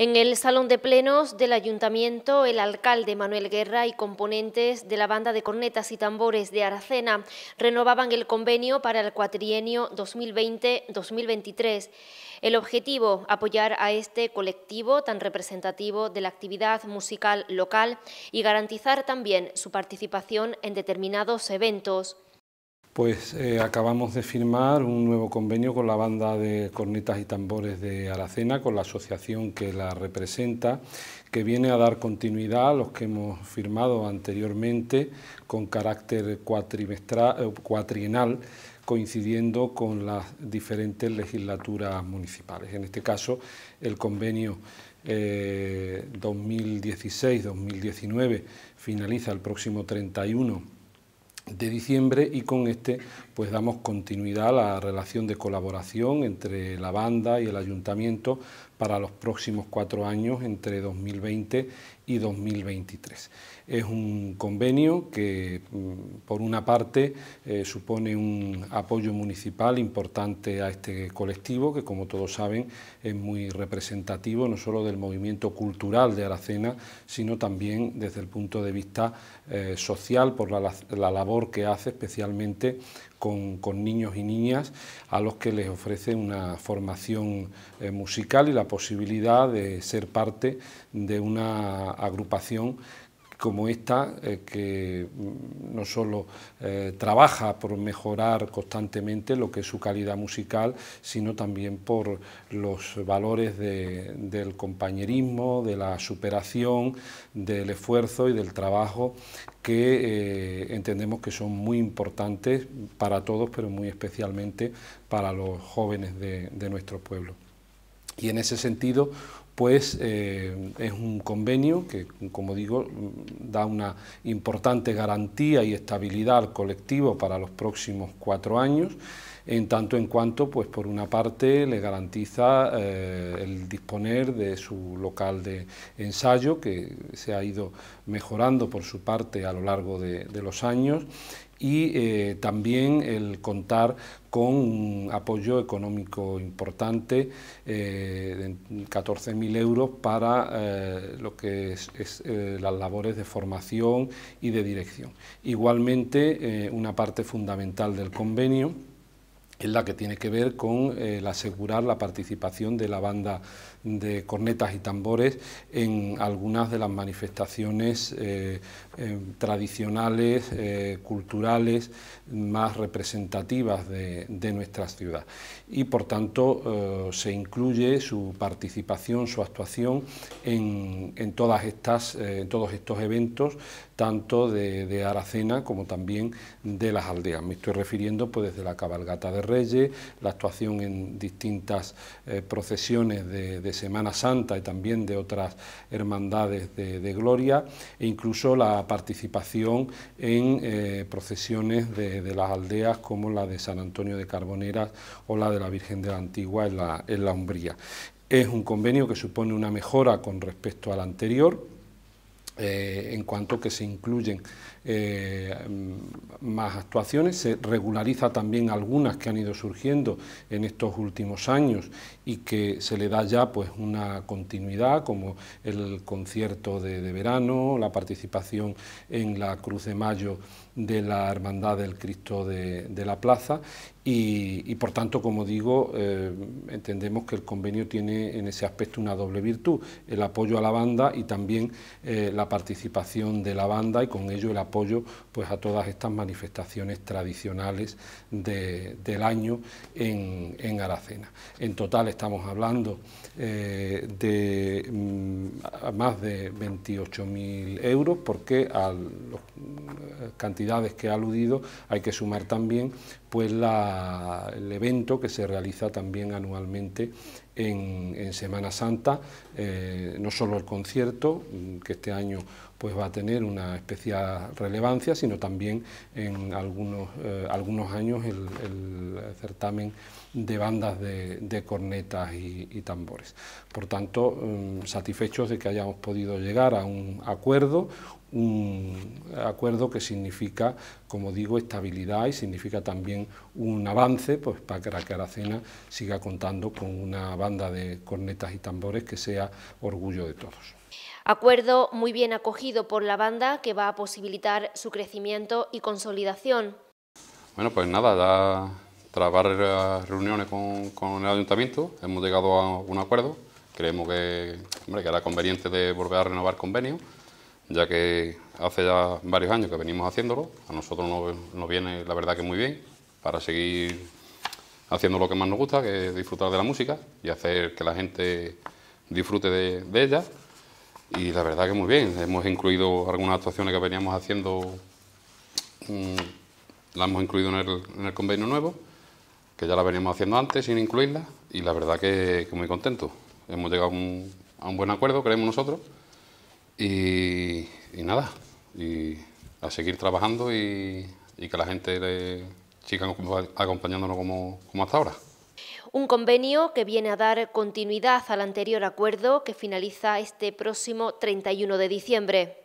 En el Salón de Plenos del Ayuntamiento, el alcalde Manuel Guerra y componentes de la banda de cornetas y tambores de Aracena renovaban el convenio para el cuatrienio 2020-2023. El objetivo, apoyar a este colectivo tan representativo de la actividad musical local y garantizar también su participación en determinados eventos pues eh, acabamos de firmar un nuevo convenio con la banda de cornetas y tambores de Aracena, con la asociación que la representa, que viene a dar continuidad a los que hemos firmado anteriormente con carácter eh, cuatrienal, coincidiendo con las diferentes legislaturas municipales. En este caso, el convenio 2016-2019 eh, finaliza el próximo 31 de diciembre y con este pues damos continuidad a la relación de colaboración entre la banda y el ayuntamiento para los próximos cuatro años entre 2020 y 2023. Es un convenio que, mm, por una parte, eh, supone un apoyo municipal importante a este colectivo, que, como todos saben, es muy representativo no solo del movimiento cultural de Aracena, sino también desde el punto de vista eh, social, por la labor que hace especialmente con, niños y niñas a los que les ofrece una formación eh, musical y la posibilidad de ser parte de una agrupación como esta, eh, que mm, no solo eh, trabaja por mejorar constantemente lo que es su calidad musical, sino también por los valores del compañerismo, de la superación, del esfuerzo y del trabajo que eh, entendemos que son muy importantes para todos, pero muy especialmente para los jóvenes de, de nuestro pueblo. Y en ese sentido, pues es un convenio que, como digo, da una importante garantía y estabilidad al colectivo para los próximos cuatro años en tanto en cuanto, pues por una parte, le garantiza eh, el disponer de su local de ensayo, que se ha ido mejorando por su parte a lo largo de, los años, y eh, también el contar con un apoyo económico importante, eh, 14.000 euros para eh, lo que es, las labores de formación y de dirección. Igualmente, una parte fundamental del convenio es la que tiene que ver con eh, el asegurar la participación de la banda de cornetas y tambores en algunas de las manifestaciones eh, eh, tradicionales, culturales, más representativas de, nuestra ciudad. Y por tanto se incluye su participación, su actuación en, todas estas, todos estos eventos, tanto de, de, Aracena como también de las aldeas. Me estoy refiriendo pues, desde la cabalgata de Reyes, la actuación en distintas eh, procesiones de, Semana Santa y también de otras hermandades de, gloria, e incluso la participación en eh, procesiones de, las aldeas como la de San Antonio de Carboneras o la de la Virgen de la Antigua en la, en Umbría. Es un convenio que supone una mejora con respecto al anterior, eh, en cuanto que se incluyen más actuaciones, se regulariza también algunas que han ido surgiendo en estos últimos años y que se le da ya pues una continuidad, como el concierto de, verano, la participación en la Cruz de Mayo de la Hermandad del Cristo de la Plaza y, por tanto, como digo, eh, entendemos que el convenio tiene en ese aspecto una doble virtud, el apoyo a la banda y también eh, la participación de la banda y con ello el apoyo pues, a todas estas manifestaciones tradicionales del año en, Aracena. En total estamos hablando eh, de mm, más de 28.000 euros porque a las cantidades que ha aludido hay que sumar también pues la el evento que se realiza también anualmente en, Semana Santa, eh, no solo el concierto, mm, que este año pues va a tener una especial relevancia, sino también en algunos, eh, algunos años el, certamen de bandas de, cornetas y, tambores. Por tanto, mm, satisfechos de que hayamos podido llegar a un acuerdo, un acuerdo que significa, como digo, estabilidad y significa también un avance pues, para que Aracena siga contando con una banda de cornetas y tambores que sea orgullo de todos. Acuerdo muy bien acogido por la banda que va a posibilitar su crecimiento y consolidación. Bueno, pues nada, ya tras varias reuniones con, el ayuntamiento hemos llegado a un acuerdo. Creemos que, hombre, que era conveniente de volver a renovar convenio, ya que hace ya varios años que venimos haciéndolo. A nosotros nos, viene la verdad que muy bien para seguir haciendo lo que más nos gusta, que es disfrutar de la música y hacer que la gente disfrute de ella y la verdad que muy bien. Hemos incluido algunas actuaciones que veníamos haciendo, mm, las hemos incluido en el, convenio nuevo, que ya la veníamos haciendo antes sin incluirla, y la verdad que, muy contento. Hemos llegado a un, buen acuerdo, creemos nosotros, y, nada, y a seguir trabajando y, que la gente le siga acompañándonos como hasta ahora. Un convenio que viene a dar continuidad al anterior acuerdo que finaliza este próximo 31 de diciembre.